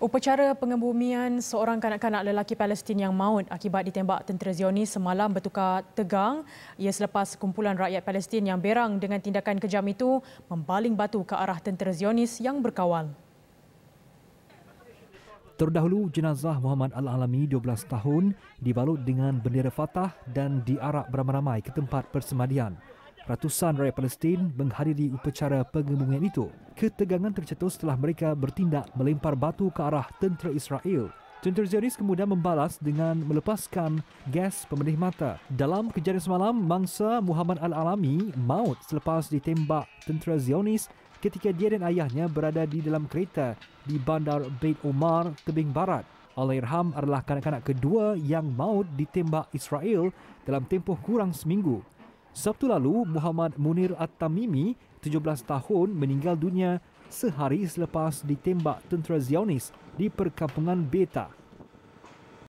Upacara pengebumian seorang kanak-kanak lelaki Palestin yang maut akibat ditembak tentera Zionis semalam bertukar tegang ia selepas kumpulan rakyat Palestin yang berang dengan tindakan kejam itu membaling batu ke arah tentera Zionis yang berkawal. Terdahulu jenazah Muhammad Al-Alami 12 tahun dibalut dengan bendera Fatah dan diarak beramai-ramai ke tempat persemadian. Ratusan rakyat Palestin menghadiri upacara pengumuman itu. Ketegangan tercetus setelah mereka bertindak melempar batu ke arah tentera Israel. Tentera Zionis kemudian membalas dengan melepaskan gas pemedih mata. Dalam kejadian semalam, mangsa Muhammad Al-Alami maut selepas ditembak tentera Zionis ketika dia dan ayahnya berada di dalam kereta di bandar Beit Omar, Tebing Barat. Al-Irham adalah kanak-kanak kedua yang maut ditembak Israel dalam tempoh kurang seminggu. Sabtu lalu, Muhammad Munir At-Tamimi, 17 tahun, meninggal dunia sehari selepas ditembak tentera Zionis di perkampungan Beta,